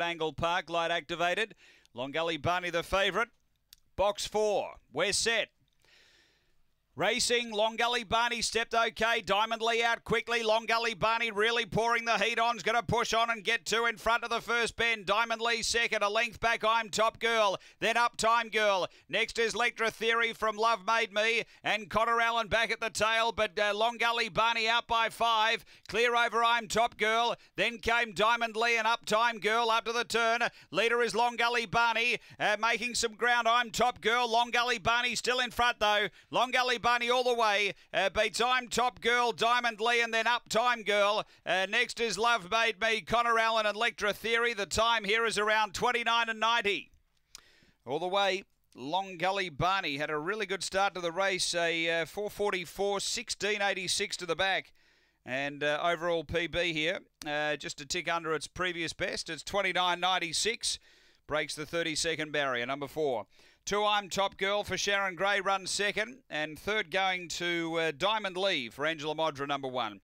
Angle Park, light activated. Long Gully Barney the favourite. Box four, we're set. Racing, Long Gully Barney stepped okay. Diamond Lee out quickly. Long Gully Barney really pouring the heat on. He's going to push on and get two in front of the first bend. Diamond Lee second. A length back, I'm Top Girl. Then Up Time Girl. Next is Lectra Theory from Love Made Me. And Connor Allen back at the tail. But uh, Long Gully Barney out by five. Clear over, I'm Top Girl. Then came Diamond Lee and Up Time Girl up to the turn. Leader is Long Gully Barney uh, making some ground. I'm Top Girl. Long Gully Barney still in front though. Long Gully Bunny all the way. Uh, be time Top Girl, Diamond Lee, and then Up Time Girl. Uh, next is Love Made Me, Connor Allen, and Lectra Theory. The time here is around 29 and 90. All the way. Long Gully Barney had a really good start to the race, a uh, 444, 1686 to the back. And uh, overall PB here, uh, just a tick under its previous best. It's 29.96 breaks the 30 second barrier. Number four. Two two. I'm Top Girl for Sharon Gray runs second. And third going to uh, Diamond Lee for Angela Modra, number one.